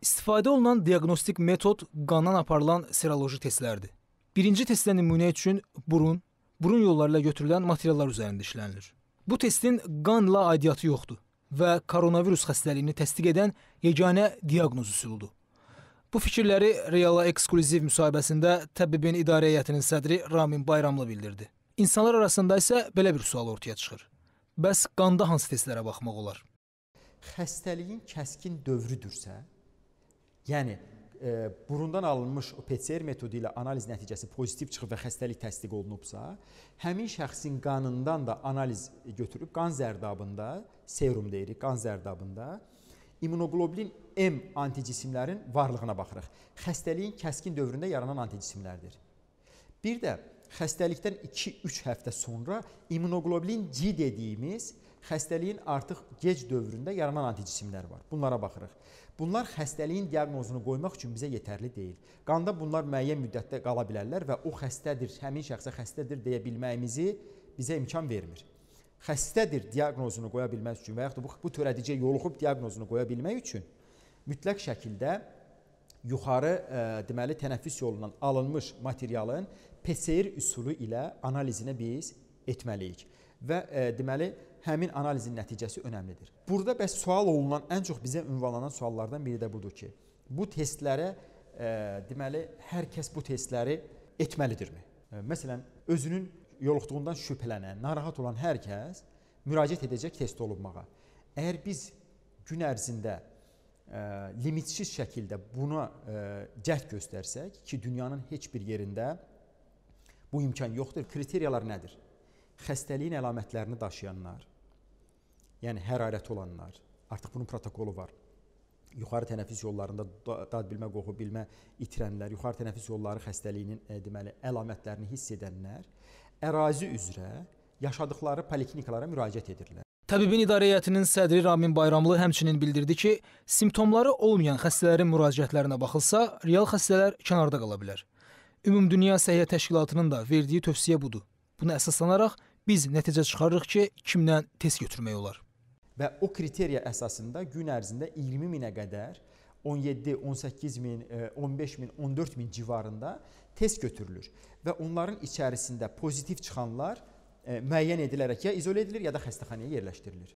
İstifadə olunan diaqnostik metod qandan aparılan seroloji testlərdir. Birinci testdə nümunə üçün burun, burun yolları ilə götürülən materiallar üzərində işlənilir. Bu testin qanla aidiyyatı yoxdur və koronavirus xəstəliyini təsdiq edən yeganə diaqnoz üsuludur. Bu fikirləri Reala Ekskluziv müsahibəsində Təbbibin İdarə Heyətinin sədri Ramin Bayramlı bildirdi. İnsanlar arasında isə belə bir sual ortaya çıxır. Bəs qanda hansı testlərə baxmaq olar? Xəstəliyin kəskin dövrüdürsə, Yəni e, burundan alınmış o PCR metodu ilə analiz nəticəsi pozitiv çıxıb və xəstəlik təsdiq olunubsa, həmin şəxsin qanından da analiz götürüb qan zərdabında, serum deyirik, qan zərdabında immunoqloblin M antijisimlərin varlığına baxırıq. Xəstəliyin kəskin dövründə yaranan antijisimlərdir. Bir də xəstəlikdən 2-3 həftə sonra immunoglobulin C dediyimiz xəstəliyin artıq gec dövründə yaranan anticisimlər var. Bunlara baxırıq. Bunlar xəstəliyin diaqnozunu qoymaq üçün bizə yetərli deyil. Qanda bunlar müəyyən müddətdə qala bilərlər və o xəstədir, həmin şəxsə xəstədir deyə bilməyimizi bizə imkan vermir. Xəstədir diaqnozunu qoya bilmək üçün və yaxud da bu, bu törədiciyə yoluxub diaqnozunu qoya bilmək üçün mütləq şəkildə yuxarı ə, e, deməli tənəffüs yolundan alınmış materialın PCR üsulu ilə analizinə biz etməliyik və ə, e, deməli həmin analizin nəticəsi önəmlidir. Burada bəs sual olunan ən çox bizə ünvanlanan suallardan biri də budur ki, bu testlərə ə, e, deməli hər kəs bu testləri etməlidirmi? Ə, məsələn, özünün yoluxduğundan şübhələnən, narahat olan hər kəs müraciət edəcək test olunmağa. Əgər biz gün ərzində limitsiz şəkildə buna e, cəhd göstərsək ki, dünyanın heç bir yerində bu imkan yoxdur. Kriteriyalar nədir? Xəstəliyin əlamətlərini daşıyanlar, yəni hərarət olanlar, artıq bunun protokolu var. Yuxarı tənəffüs yollarında dad bilmə, qoxu bilmə itirənlər, yuxarı tənəffüs yolları xəstəliyinin e, deməli əlamətlərini hiss edənlər ərazi üzrə yaşadıkları poliklinikalara müraciət edirlər. Təbibin İdarə Heyətinin sədri Ramin Bayramlı həmçinin bildirdi ki, simptomları olmayan xəstələrin müraciətlərinə baxılsa, real xəstələr kənarda qala bilər. Ümumdünya Səhiyyə Təşkilatının da verdiyi tövsiyə budur. Buna əsaslanaraq biz nəticə çıxarırıq ki, kimdən test götürmək olar. Və o kriteriya əsasında gün ərzində 20 minə qədər 17, 18 min, 15 e, min, 14 min civarında test götürülür və onların içərisində pozitiv çıxanlar E, müəyyən edilərək ya izolə edilir, ya da xəstəxanaya yerləşdirilir.